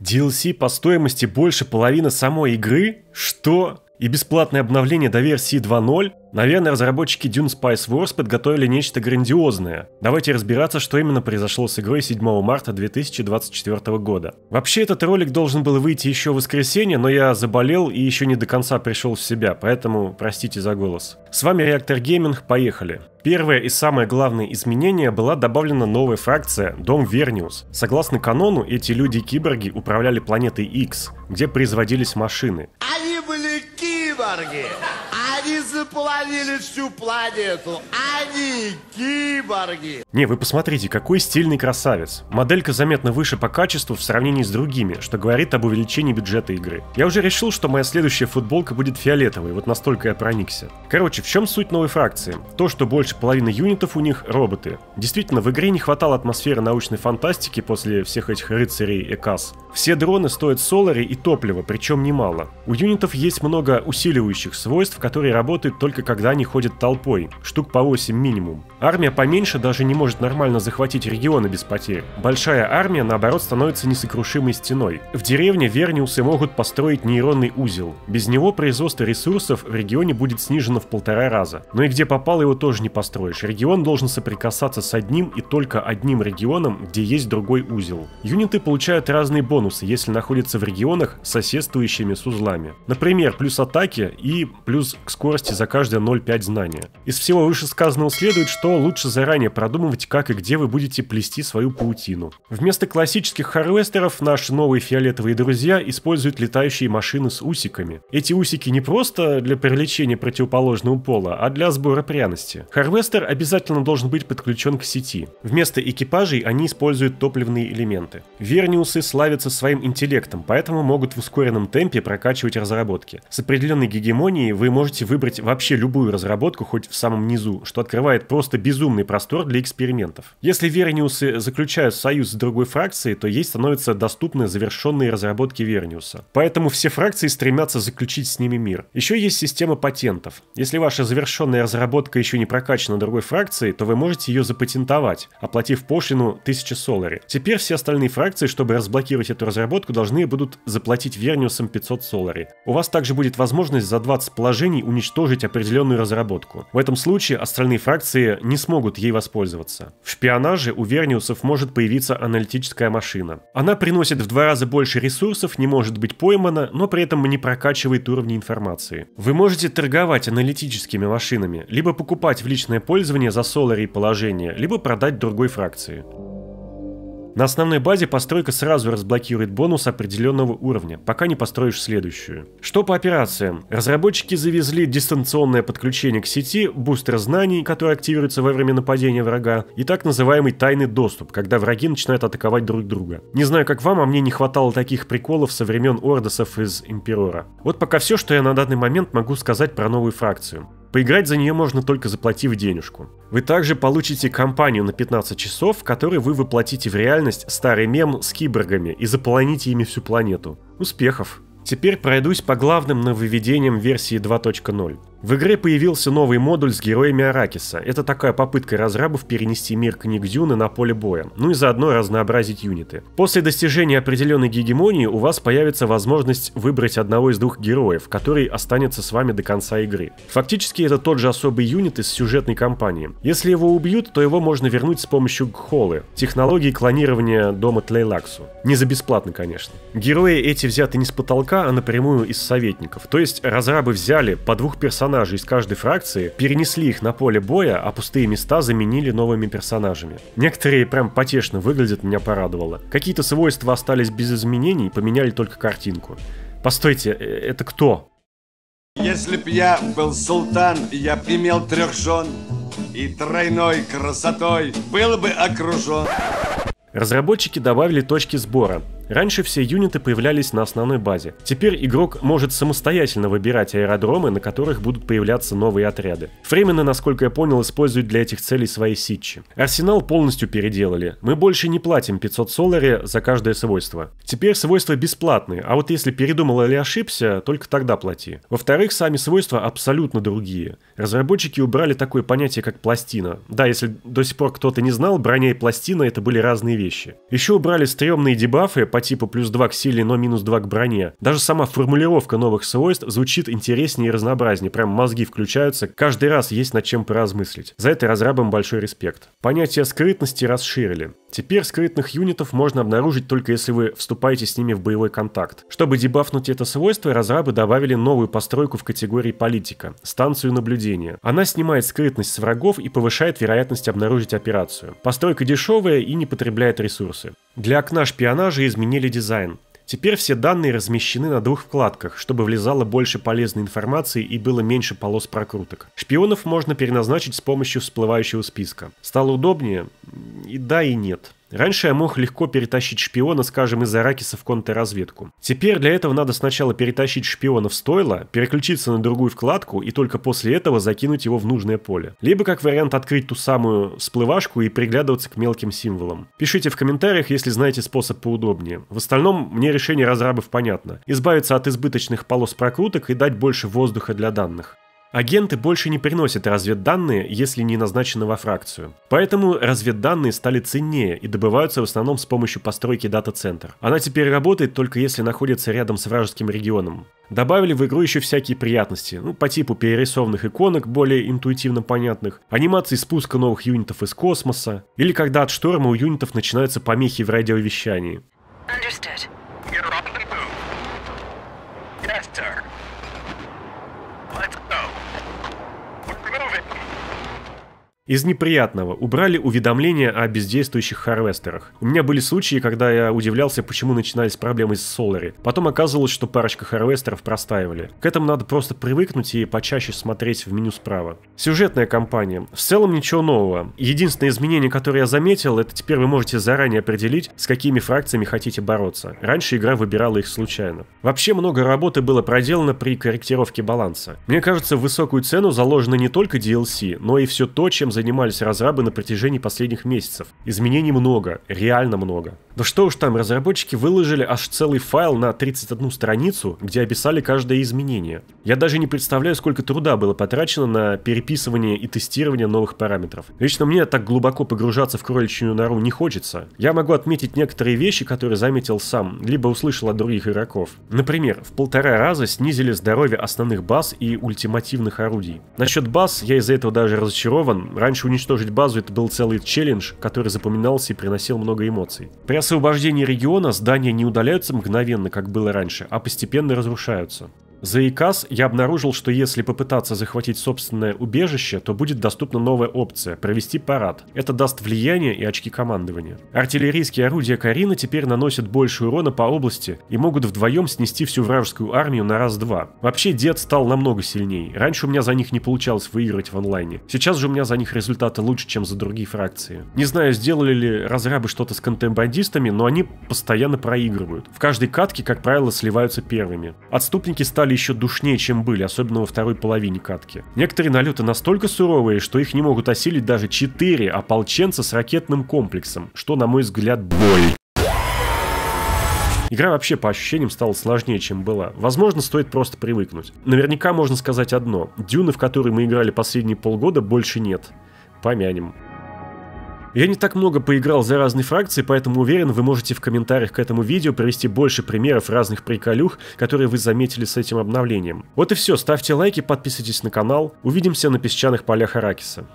DLC по стоимости больше половины самой игры? Что? И бесплатное обновление до версии 2.0? Наверное, разработчики Dune Spice Wars подготовили нечто грандиозное. Давайте разбираться, что именно произошло с игрой 7 марта 2024 года. Вообще, этот ролик должен был выйти еще в воскресенье, но я заболел и еще не до конца пришел в себя, поэтому простите за голос. С вами Реактор Гейминг, поехали. Первое и самое главное изменение была добавлена новая фракция Дом Верниус. Согласно канону, эти люди-киборги управляли планетой X, где производились машины. Они были киборги! Они заполонили Исправили всю планету. Они киборги. Не, вы посмотрите, какой стильный красавец. Моделька заметно выше по качеству в сравнении с другими, что говорит об увеличении бюджета игры. Я уже решил, что моя следующая футболка будет фиолетовой, вот настолько я проникся. Короче, в чем суть новой фракции? То, что больше половины юнитов у них роботы. Действительно, в игре не хватало атмосферы научной фантастики после всех этих рыцарей и касс. Все дроны стоят солари и топлива, причем немало. У юнитов есть много усиливающих свойств, которые работают только когда они ходят толпой, штук по 8 минимум. Армия поменьше даже не может нормально захватить регионы без потерь. Большая армия, наоборот, становится несокрушимой стеной. В деревне Верниусы могут построить нейронный узел. Без него производство ресурсов в регионе будет снижено в полтора раза. Но ну и где попало, его тоже не построишь. Регион должен соприкасаться с одним и только одним регионом, где есть другой узел. Юниты получают разные бонусы, если находятся в регионах, соседствующими с узлами. Например, плюс атаки и плюс к скорости за каждое 0,5 знания. Из всего вышесказанного следует, что что лучше заранее продумывать, как и где вы будете плести свою паутину. Вместо классических харвестеров наши новые фиолетовые друзья используют летающие машины с усиками. Эти усики не просто для привлечения противоположного пола, а для сбора пряности. Харвестер обязательно должен быть подключен к сети. Вместо экипажей они используют топливные элементы. Верниусы славятся своим интеллектом, поэтому могут в ускоренном темпе прокачивать разработки. С определенной гегемонией вы можете выбрать вообще любую разработку, хоть в самом низу, что открывает просто безумный простор для экспериментов. Если Верниусы заключают союз с другой фракцией, то ей становятся доступны завершенные разработки Верниуса. Поэтому все фракции стремятся заключить с ними мир. Еще есть система патентов. Если ваша завершенная разработка еще не прокачана другой фракцией, то вы можете ее запатентовать, оплатив пошлину 1000 солари. Теперь все остальные фракции, чтобы разблокировать эту разработку, должны будут заплатить Верниусам 500 солари. У вас также будет возможность за 20 положений уничтожить определенную разработку. В этом случае остальные фракции не смогут ей воспользоваться. В шпионаже у Верниусов может появиться аналитическая машина. Она приносит в два раза больше ресурсов, не может быть поймана, но при этом не прокачивает уровни информации. Вы можете торговать аналитическими машинами, либо покупать в личное пользование за солари положение, либо продать другой фракции. На основной базе постройка сразу разблокирует бонус определенного уровня, пока не построишь следующую. Что по операциям? Разработчики завезли дистанционное подключение к сети, бустер знаний, который активируется во время нападения врага, и так называемый тайный доступ, когда враги начинают атаковать друг друга. Не знаю, как вам, а мне не хватало таких приколов со времен Ордосов из Имперора. Вот пока все, что я на данный момент могу сказать про новую фракцию. Поиграть за нее можно только заплатив денежку. Вы также получите компанию на 15 часов, в которой вы воплотите в реальность старый мем с киборгами и заполоните ими всю планету. Успехов! Теперь пройдусь по главным нововведениям версии 2.0. В игре появился новый модуль с героями Аракиса. Это такая попытка разрабов перенести мир книг Дюны на поле боя, ну и заодно разнообразить юниты. После достижения определенной гегемонии у вас появится возможность выбрать одного из двух героев, который останется с вами до конца игры. Фактически это тот же особый юнит из сюжетной кампании. Если его убьют, то его можно вернуть с помощью Гхолы, технологии клонирования дома Тлейлаксу. Не за бесплатно, конечно. Герои эти взяты не с потолка, а напрямую из советников. То есть разрабы взяли по двух персонажей персонажей из каждой фракции, перенесли их на поле боя, а пустые места заменили новыми персонажами. Некоторые прям потешно выглядят, меня порадовало. Какие-то свойства остались без изменений, поменяли только картинку. Постойте, э, это кто? Если б я был султан, я б имел трех жен и тройной красотой был бы окружен. Разработчики добавили точки сбора. Раньше все юниты появлялись на основной базе. Теперь игрок может самостоятельно выбирать аэродромы, на которых будут появляться новые отряды. Фремены, насколько я понял, используют для этих целей свои ситчи. Арсенал полностью переделали. Мы больше не платим 500 солари за каждое свойство. Теперь свойства бесплатные, а вот если передумал или ошибся, только тогда плати. Во-вторых, сами свойства абсолютно другие. Разработчики убрали такое понятие, как пластина. Да, если до сих пор кто-то не знал, броня и пластина это были разные вещи. Еще убрали стрёмные дебафы, по типу плюс 2 к силе, но минус 2 к броне. Даже сама формулировка новых свойств звучит интереснее и разнообразнее, прям мозги включаются, каждый раз есть над чем поразмыслить. За это разрабам большой респект. Понятие скрытности расширили. Теперь скрытных юнитов можно обнаружить только если вы вступаете с ними в боевой контакт. Чтобы дебафнуть это свойство, разрабы добавили новую постройку в категории политика – станцию наблюдения. Она снимает скрытность с врагов и повышает вероятность обнаружить операцию. Постройка дешевая и не потребляет ресурсы. Для окна шпионажа изменили дизайн. Теперь все данные размещены на двух вкладках, чтобы влезало больше полезной информации и было меньше полос прокруток. Шпионов можно переназначить с помощью всплывающего списка. Стало удобнее? И да, и нет. Раньше я мог легко перетащить шпиона, скажем, из Аракиса в контрразведку. Теперь для этого надо сначала перетащить шпиона в стойло, переключиться на другую вкладку и только после этого закинуть его в нужное поле. Либо, как вариант, открыть ту самую всплывашку и приглядываться к мелким символам. Пишите в комментариях, если знаете способ поудобнее. В остальном, мне решение разрабов понятно. Избавиться от избыточных полос прокруток и дать больше воздуха для данных. Агенты больше не приносят разведданные, если не назначены во фракцию. Поэтому разведданные стали ценнее и добываются в основном с помощью постройки дата-центр. Она теперь работает только если находится рядом с вражеским регионом. Добавили в игру еще всякие приятности, ну, по типу перерисованных иконок, более интуитивно понятных, анимации спуска новых юнитов из космоса, или когда от шторма у юнитов начинаются помехи в радиовещании. Understood. Из неприятного убрали уведомления о бездействующих харвестерах. У меня были случаи, когда я удивлялся, почему начинались проблемы с Солари. Потом оказывалось, что парочка харвестеров простаивали. К этому надо просто привыкнуть и почаще смотреть в меню справа. Сюжетная кампания. В целом ничего нового. Единственное изменение, которое я заметил, это теперь вы можете заранее определить, с какими фракциями хотите бороться. Раньше игра выбирала их случайно. Вообще много работы было проделано при корректировке баланса. Мне кажется, в высокую цену заложено не только DLC, но и все то, чем занимались разрабы на протяжении последних месяцев. Изменений много, реально много. Да что уж там, разработчики выложили аж целый файл на 31 страницу, где описали каждое изменение. Я даже не представляю, сколько труда было потрачено на переписывание и тестирование новых параметров. Лично мне так глубоко погружаться в кроличью нору не хочется. Я могу отметить некоторые вещи, которые заметил сам, либо услышал от других игроков. Например, в полтора раза снизили здоровье основных баз и ультимативных орудий. Насчет баз я из-за этого даже разочарован. Раньше Раньше уничтожить базу это был целый челлендж, который запоминался и приносил много эмоций. При освобождении региона здания не удаляются мгновенно, как было раньше, а постепенно разрушаются. За ИКАС я обнаружил, что если попытаться захватить собственное убежище, то будет доступна новая опция – провести парад. Это даст влияние и очки командования. Артиллерийские орудия Карина теперь наносят больше урона по области и могут вдвоем снести всю вражескую армию на раз-два. Вообще дед стал намного сильней. Раньше у меня за них не получалось выигрывать в онлайне. Сейчас же у меня за них результаты лучше, чем за другие фракции. Не знаю, сделали ли разрабы что-то с контент-бандистами, но они постоянно проигрывают. В каждой катке, как правило, сливаются первыми. Отступники стали стали еще душнее, чем были, особенно во второй половине катки. Некоторые налеты настолько суровые, что их не могут осилить даже 4 ополченца с ракетным комплексом, что, на мой взгляд, бой. Игра вообще по ощущениям стала сложнее, чем была. Возможно, стоит просто привыкнуть. Наверняка можно сказать одно. Дюны, в которые мы играли последние полгода, больше нет. Помянем. Я не так много поиграл за разные фракции, поэтому уверен, вы можете в комментариях к этому видео привести больше примеров разных приколюх, которые вы заметили с этим обновлением. Вот и все, ставьте лайки, подписывайтесь на канал, увидимся на песчаных полях Аракиса.